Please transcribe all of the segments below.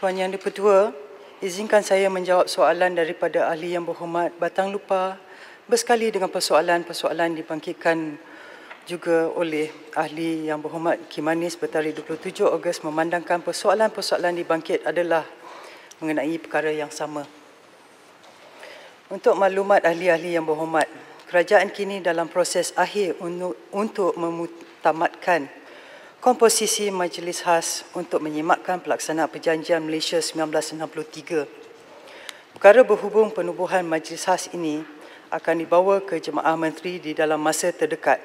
Tuan Yang di izinkan saya menjawab soalan daripada ahli yang berhormat Batang Lupa bersekali dengan persoalan-persoalan dibangkitkan juga oleh ahli yang berhormat Kimanis bertarik 27 Ogos memandangkan persoalan-persoalan dibangkit adalah mengenai perkara yang sama. Untuk maklumat ahli-ahli yang berhormat, kerajaan kini dalam proses akhir untuk memutamatkan komposisi majlis khas untuk menyemakkan pelaksanaan perjanjian Malaysia 1963. Perkara berhubung penubuhan majlis khas ini akan dibawa ke Jemaah Menteri di dalam masa terdekat.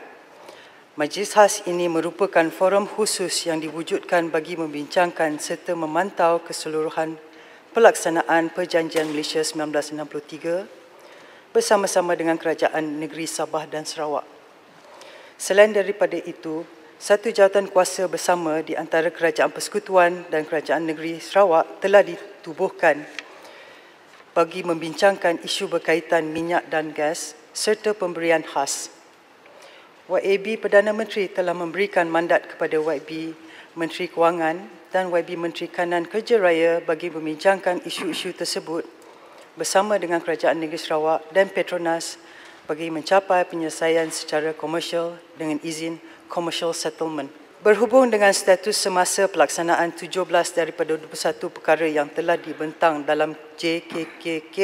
Majlis khas ini merupakan forum khusus yang diwujudkan bagi membincangkan serta memantau keseluruhan pelaksanaan perjanjian Malaysia 1963 bersama-sama dengan Kerajaan Negeri Sabah dan Sarawak. Selain daripada itu, satu jawatan kuasa bersama di antara Kerajaan Persekutuan dan Kerajaan Negeri Sarawak telah ditubuhkan bagi membincangkan isu berkaitan minyak dan gas serta pemberian khas. YB Perdana Menteri telah memberikan mandat kepada YB Menteri Kewangan dan YB Menteri Kanan Kerja Raya bagi membincangkan isu-isu tersebut bersama dengan Kerajaan Negeri Sarawak dan Petronas bagi mencapai penyelesaian secara komersial dengan izin commercial settlement. Berhubung dengan status semasa pelaksanaan 17 daripada 21 perkara yang telah dibentang dalam JKKK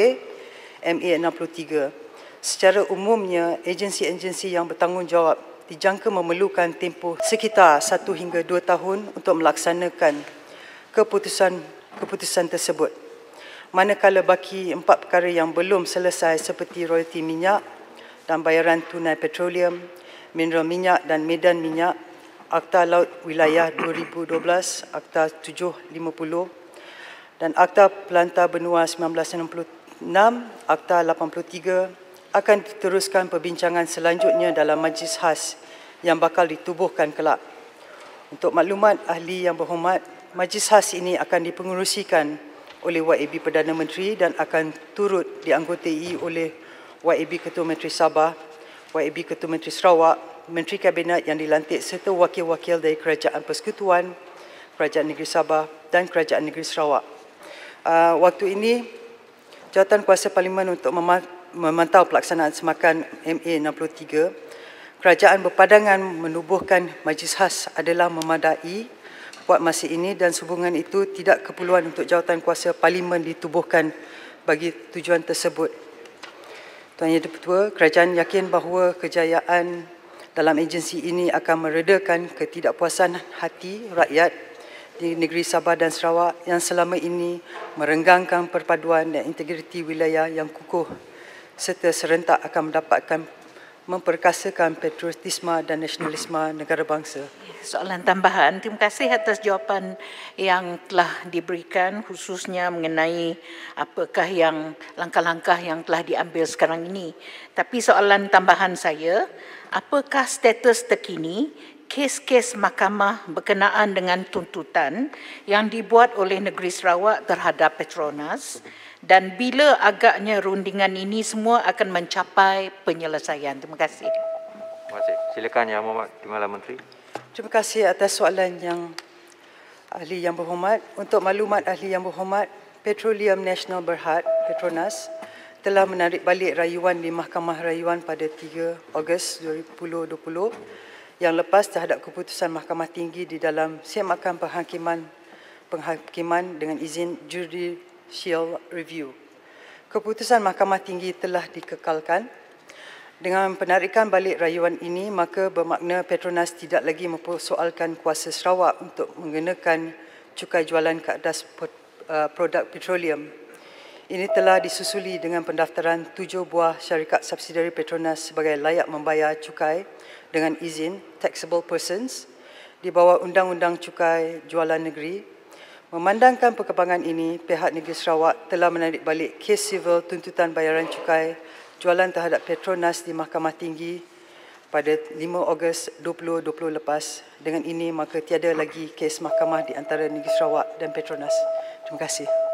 MA63, secara umumnya agensi-agensi yang bertanggungjawab dijangka memerlukan tempoh sekitar 1 hingga 2 tahun untuk melaksanakan keputusan-keputusan tersebut. Manakala baki empat perkara yang belum selesai seperti royalti minyak dan bayaran tunai petroleum, Mineral Minyak dan Medan Minyak, Akta Laut Wilayah 2012, Akta 750 dan Akta Pelantar Benua 1966, Akta 83 akan diteruskan perbincangan selanjutnya dalam majlis khas yang bakal ditubuhkan kelak. Untuk maklumat ahli yang berhormat, majlis khas ini akan dipengerusikan oleh YAB Perdana Menteri dan akan turut dianggotai oleh YAB Ketua Menteri Sabah YB Ketua Menteri Sarawak, Menteri Kabinet yang dilantik serta wakil-wakil dari Kerajaan Persekutuan, Kerajaan Negeri Sabah dan Kerajaan Negeri Sarawak. Uh, waktu ini, jawatan kuasa Parlimen untuk memantau pelaksanaan semakan MA63, Kerajaan berpadangan menubuhkan majlis khas adalah memadai buat masa ini dan sehubungan itu tidak keperluan untuk jawatan kuasa Parlimen ditubuhkan bagi tujuan tersebut. Tuan Yang Dipertua, kerajaan yakin bahawa kejayaan dalam agensi ini akan meredakan ketidakpuasan hati rakyat di negeri Sabah dan Sarawak yang selama ini merenggangkan perpaduan dan integriti wilayah yang kukuh serta serentak akan mendapatkan memperkasakan patriotisme dan nasionalisme negara bangsa. Soalan tambahan, terima kasih atas jawapan yang telah diberikan khususnya mengenai apakah yang langkah-langkah yang telah diambil sekarang ini. Tapi soalan tambahan saya, apakah status terkini kes-kes mahkamah berkenaan dengan tuntutan yang dibuat oleh Negeri Sarawak terhadap Petronas? dan bila agaknya rundingan ini semua akan mencapai penyelesaian. Terima kasih. Terima kasih. Silakan Yang Berhormat Timbalan Menteri. Terima kasih atas soalan yang Ahli Yang Berhormat. Untuk maklumat Ahli Yang Berhormat, Petroleum National Berhad, Petronas, telah menarik balik rayuan di Mahkamah Rayuan pada 3 Ogos 2020 yang lepas terhadap keputusan Mahkamah Tinggi di dalam semakan penghakiman penghakiman dengan izin juri judicial review. Keputusan Mahkamah Tinggi telah dikekalkan. Dengan penarikan balik rayuan ini, maka bermakna Petronas tidak lagi mempersoalkan kuasa Sarawak untuk mengenakan cukai jualan ke atas uh, produk petroleum. Ini telah disusuli dengan pendaftaran tujuh buah syarikat subsidiari Petronas sebagai layak membayar cukai dengan izin taxable persons di bawah Undang-Undang Cukai Jualan Negeri Memandangkan perkembangan ini, pihak negeri Sarawak telah menarik balik kes sivil tuntutan bayaran cukai jualan terhadap Petronas di Mahkamah Tinggi pada 5 Ogos 2020 lepas. Dengan ini, maka tiada lagi kes mahkamah di antara negeri Sarawak dan Petronas. Terima kasih.